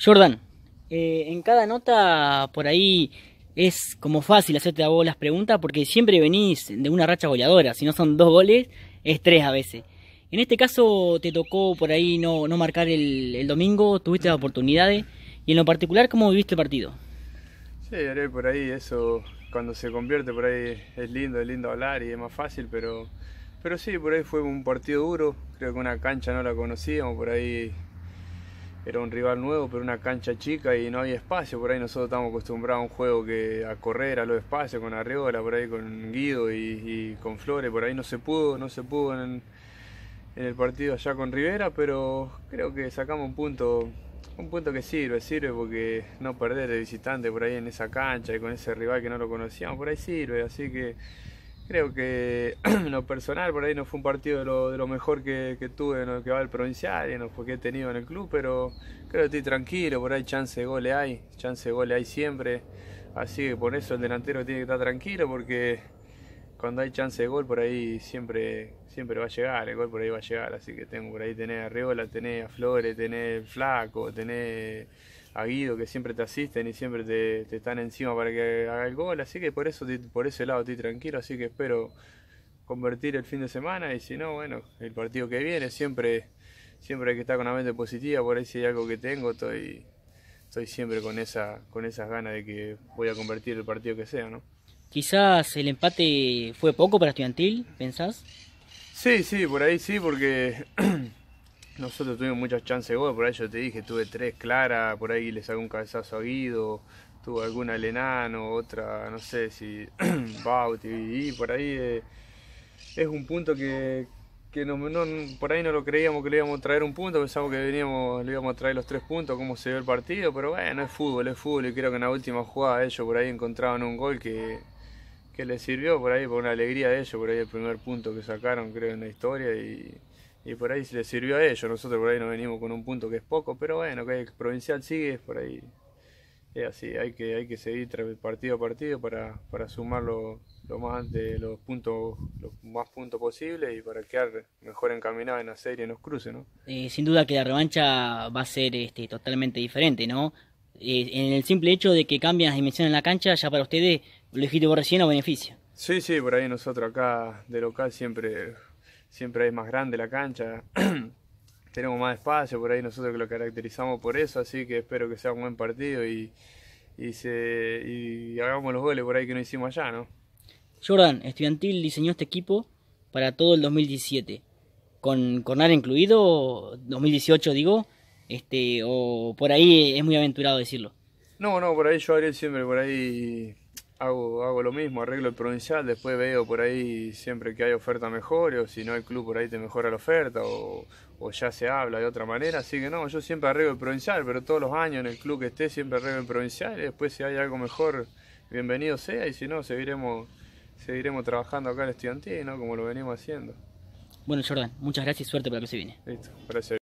Jordan, eh, en cada nota por ahí es como fácil hacerte a vos las preguntas porque siempre venís de una racha goleadora. Si no son dos goles, es tres a veces. En este caso te tocó por ahí no, no marcar el, domingo, tuviste las oportunidades. Y en lo particular, ¿cómo viviste el partido? Sí, por ahí eso, cuando se convierte por ahí es lindo, es lindo hablar y es más fácil, pero, pero sí, por ahí fue un partido duro. Creo que una cancha no la conocíamos, por ahí era un rival nuevo, pero una cancha chica y no había espacio. Por ahí nosotros estamos acostumbrados a un juego que a correr a los espacios con Arriola, por ahí con Guido y, con Flores. Por ahí no se pudo, no se pudo en, el partido allá con Rivera, pero creo que sacamos un punto, un punto que sirve, sirve porque no perder el visitante por ahí en esa cancha y con ese rival que no lo conocíamos, por ahí sirve. Así que creo que en lo personal por ahí no fue un partido de lo, de lo mejor que, tuve en lo que va el provincial y en que he tenido en el club, pero creo que estoy tranquilo, por ahí chance de gole hay, chance de gole hay siempre. Así que por eso el delantero tiene que estar tranquilo porque cuando hay chance de gol por ahí siempre, siempre va a llegar, el gol por ahí va a llegar, así que tengo por ahí tener a Riola, tener a Flores, tener Flaco, tener a Guido que siempre te asisten y siempre te, te, están encima para que haga el gol, así que por eso por ese lado estoy tranquilo, así que espero convertir el fin de semana y si no, bueno, el partido que viene siempre siempre hay que estar con la mente positiva, por ahí si hay algo que tengo, estoy estoy siempre con esa con esas ganas de que voy a convertir el partido que sea, ¿no? Quizás el empate fue poco para Estudiantil, ¿pensás? Sí, sí, por ahí sí, porque nosotros tuvimos muchas chances de gol, por ahí yo te dije, tuve tres claras, por ahí le sacó un cabezazo a Guido, tuve alguna al enano, otra, no sé si Bauti, y por ahí eh, es un punto que, por ahí no lo creíamos que le íbamos a traer un punto, pensamos que veníamos, le íbamos a traer los tres puntos, cómo se ve el partido, pero bueno, es fútbol, es fútbol, y creo que en la última jugada ellos por ahí encontraban un gol que que les sirvió por ahí, por una alegría de ellos, por ahí el primer punto que sacaron, creo, en la historia y, por ahí les sirvió a ellos. Nosotros por ahí no venimos con un punto que es poco, pero bueno, que el provincial sigue, por ahí es así, hay que, hay que seguir partido a partido para, para sumar lo, más de los puntos, los más puntos posible y para quedar mejor encaminado en la serie, en los cruces, ¿no? Eh, sin duda que la revancha va a ser este, totalmente diferente, ¿no? Eh, en el simple hecho de que cambian las dimensiones en la cancha, ya para ustedes, lo dijiste recién, o beneficia. Sí, sí, por ahí nosotros acá de local siempre, siempre es más grande la cancha, tenemos más espacio, por ahí nosotros que lo caracterizamos por eso, así que espero que sea un buen partido y, hagamos los goles por ahí que no hicimos allá, ¿no? Jordan, estudiantil diseñó este equipo para todo el 2017, con Cornar incluido, 2018 digo, este, o por ahí es muy aventurado decirlo. No, no, por ahí yo haré siempre, por ahí hago, hago lo mismo, arreglo el provincial, después veo por ahí siempre que hay oferta mejor, o si no el club por ahí te mejora la oferta, o, ya se habla de otra manera, así que no, yo siempre arreglo el provincial, pero todos los años en el club que esté siempre arreglo el provincial, y después si hay algo mejor, bienvenido sea, y si no, seguiremos, seguiremos trabajando acá en el estudiantil, como lo venimos haciendo. Bueno, Jordan, muchas gracias y suerte para que se viene. Listo, gracias.